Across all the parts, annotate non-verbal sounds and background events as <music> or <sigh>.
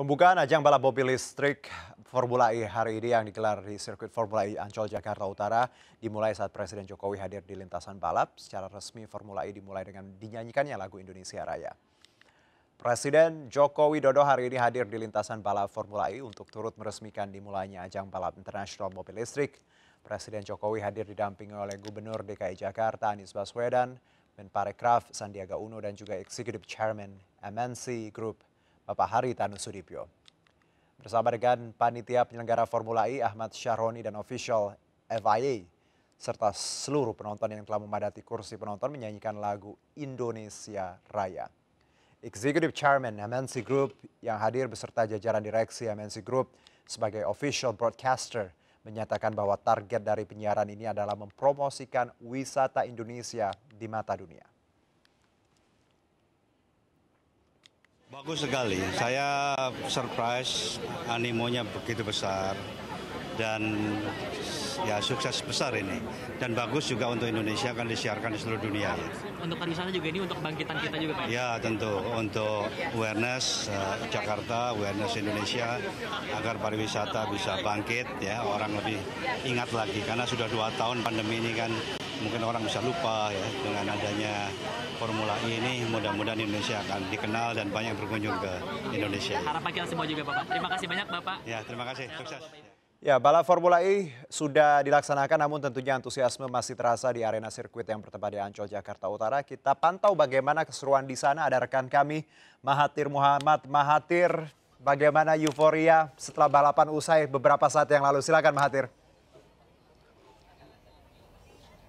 Pembukaan ajang balap mobil listrik Formula E hari ini yang digelar di sirkuit Formula E Ancol Jakarta Utara dimulai saat Presiden Jokowi hadir di lintasan balap. Secara resmi Formula E dimulai dengan dinyanyikannya lagu Indonesia Raya. Presiden Joko Widodo hari ini hadir di lintasan balap Formula E untuk turut meresmikan dimulainya ajang balap internasional mobil listrik. Presiden Jokowi hadir didampingi oleh Gubernur DKI Jakarta Anies Baswedan, Menparekraf Sandiaga Uno dan juga Executive Chairman MNC Group Bapak Hari Sudipyo. Bersama dengan panitia penyelenggara Formula E Ahmad Syahroni dan official FIA serta seluruh penonton yang telah memadati kursi penonton menyanyikan lagu Indonesia Raya. Executive Chairman MNC Group yang hadir beserta jajaran direksi MNC Group sebagai official broadcaster menyatakan bahwa target dari penyiaran ini adalah mempromosikan wisata Indonesia di mata dunia. Bagus sekali, saya surprise, animonya begitu besar dan ya sukses besar ini dan bagus juga untuk Indonesia akan disiarkan di seluruh dunia. Untuk pariwisata juga ini untuk kebangkitan kita juga Pak. Ya, ya tentu untuk awareness uh, Jakarta, awareness Indonesia agar pariwisata bisa bangkit ya orang lebih ingat lagi karena sudah dua tahun pandemi ini kan mungkin orang bisa lupa ya dengan adanya Formula E ini mudah-mudahan Indonesia akan dikenal dan banyak berkunjung ke Indonesia. Ya, Harapan kita semua juga Bapak. Terima kasih banyak Bapak. Ya, terima kasih. Ya, Sukses. Bapak. Ya, balap Formula E sudah dilaksanakan namun tentunya antusiasme masih terasa di arena sirkuit yang bertempat di Ancol, Jakarta Utara. Kita pantau bagaimana keseruan di sana. Ada rekan kami, Mahathir Muhammad. Mahathir, bagaimana euforia setelah balapan usai beberapa saat yang lalu? Silakan Mahathir.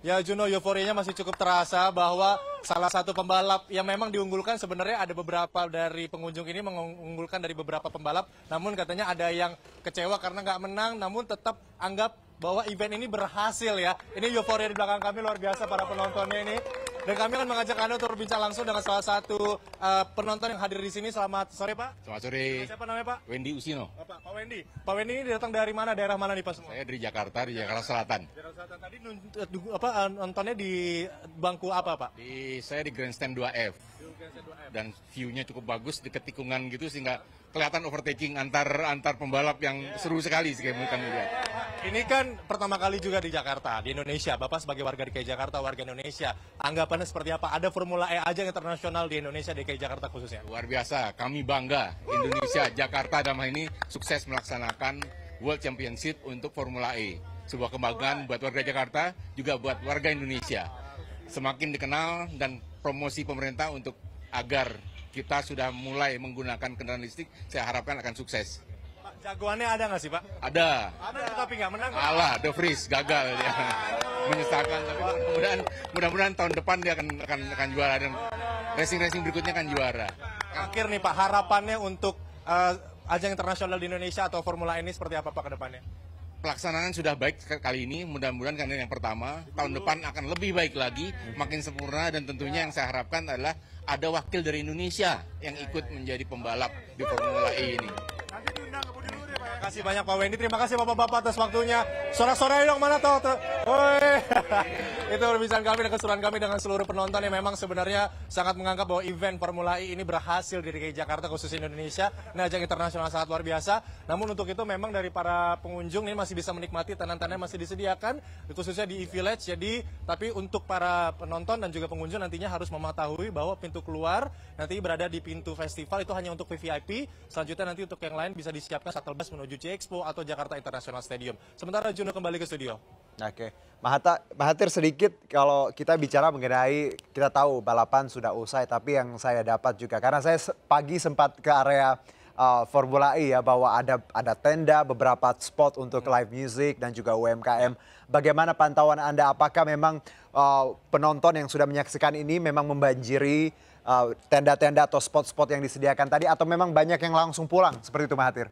Ya Juno, euforianya masih cukup terasa bahwa salah satu pembalap yang memang diunggulkan sebenarnya ada beberapa dari pengunjung ini mengunggulkan dari beberapa pembalap. Namun katanya ada yang kecewa karena nggak menang, namun tetap anggap bahwa event ini berhasil ya. Ini euforia di belakang kami luar biasa para penontonnya ini. Dan kami akan mengajak Anda untuk berbincang langsung dengan salah satu uh, penonton yang hadir di sini. Selamat sore, Pak. Selamat sore. Siapa namanya, Pak? Wendy Usino. Oh, Pak, Pak Wendy. Pak Wendy ini datang dari mana? Daerah mana nih, Pak? Semua? Saya dari Jakarta, di Jakarta Selatan. Jakarta Selatan. Tadi eh, apa, eh, nontonnya di bangku apa, Pak? Di saya di Grandstand 2F dan view-nya cukup bagus di ketikungan gitu sehingga kelihatan overtaking antar antar pembalap yang yeah. seru sekali sih yeah. kami lihat. Ini kan pertama kali juga di Jakarta, di Indonesia. Bapak sebagai warga DKI Jakarta, warga Indonesia, anggapannya seperti apa? Ada Formula E aja internasional di Indonesia, DKI Jakarta khususnya? Luar biasa, kami bangga. Indonesia, Jakarta dalam hal ini sukses melaksanakan World Championship untuk Formula E. Sebuah kebanggaan buat warga Jakarta, juga buat warga Indonesia. Semakin dikenal dan promosi pemerintah untuk agar kita sudah mulai menggunakan kendaraan listrik, saya harapkan akan sukses. Pak, jagoannya ada nggak sih Pak? Ada. Ada, tapi nggak menang. Alah, The Freeze gagal ya <laughs> Menyesalkan, tapi mudah-mudahan mudah-mudahan tahun depan dia akan akan, akan juara dan racing-racing berikutnya akan juara. Akhir nih Pak, harapannya untuk uh, ajang internasional di Indonesia atau Formula E ini seperti apa Pak ke depannya? pelaksanaan sudah baik kali ini mudah-mudahan karena yang pertama tahun depan akan lebih baik lagi makin sempurna dan tentunya yang saya harapkan adalah ada wakil dari Indonesia yang ikut menjadi pembalap di Formula E ini. Terima kasih banyak Pak Wendy, terima kasih Bapak-Bapak atas waktunya. Sorak-sorai dong mana tahu <laughs> Itu perbincangan kami dan keseruan kami dengan seluruh penonton yang memang sebenarnya sangat menganggap bahwa event Formula E ini berhasil di DKI Jakarta khususnya Indonesia. Nah, ajang internasional sangat luar biasa. Namun untuk itu memang dari para pengunjung ini masih bisa menikmati tenan-tenan masih disediakan khususnya di E-Village. Jadi, tapi untuk para penonton dan juga pengunjung nantinya harus mematahui bahwa pintu keluar nanti berada di pintu festival itu hanya untuk VVIP. Selanjutnya nanti untuk yang lain bisa disiapkan shuttle bus menuju J Expo atau Jakarta International Stadium. Sementara Juno kembali ke studio. Oke. Mahata, Mahathir sedikit kalau kita bicara mengenai kita tahu balapan sudah usai tapi yang saya dapat juga karena saya pagi sempat ke area uh, Formula E ya bahwa ada ada tenda beberapa spot untuk hmm. live music dan juga UMKM. Bagaimana pantauan Anda apakah memang uh, penonton yang sudah menyaksikan ini memang membanjiri uh, tenda-tenda uh, tenda -tenda atau spot-spot yang disediakan tadi atau memang banyak yang langsung pulang seperti itu Mahathir?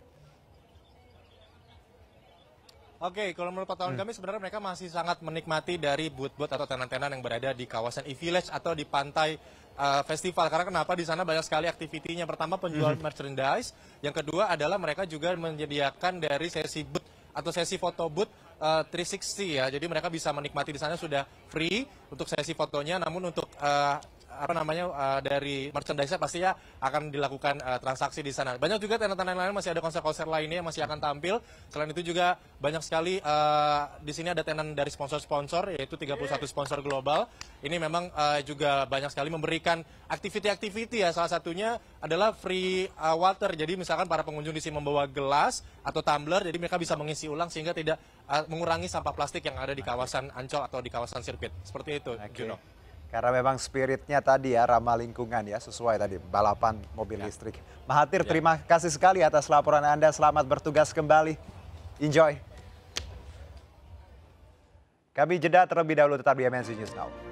Oke, okay, kalau menurut pantauan hmm. kami sebenarnya mereka masih sangat menikmati dari boot-boot atau tenan-tenan yang berada di kawasan e-village atau di pantai uh, festival. Karena kenapa di sana banyak sekali aktivitinya. Pertama penjual hmm. merchandise, yang kedua adalah mereka juga menyediakan dari sesi boot atau sesi foto boot uh, 360 ya. Jadi mereka bisa menikmati di sana sudah free untuk sesi fotonya. Namun untuk uh, apa namanya uh, dari merchandise pasti ya akan dilakukan uh, transaksi di sana. Banyak juga tenant-tenant lain masih ada konser-konser lainnya yang masih akan tampil. Selain itu juga banyak sekali uh, di sini ada tenant dari sponsor-sponsor yaitu 31 sponsor global. Ini memang uh, juga banyak sekali memberikan aktiviti-aktiviti ya. Salah satunya adalah free uh, water. Jadi misalkan para pengunjung di sini membawa gelas atau tumbler jadi mereka bisa mengisi ulang sehingga tidak uh, mengurangi sampah plastik yang ada di kawasan Ancol atau di kawasan sirkuit. Seperti itu, okay. Juno. Karena memang spiritnya tadi ya ramah lingkungan ya sesuai tadi balapan mobil ya. listrik. Mahathir ya. terima kasih sekali atas laporan Anda. Selamat bertugas kembali. Enjoy. Kami jeda terlebih dahulu tetap di MNC News Now.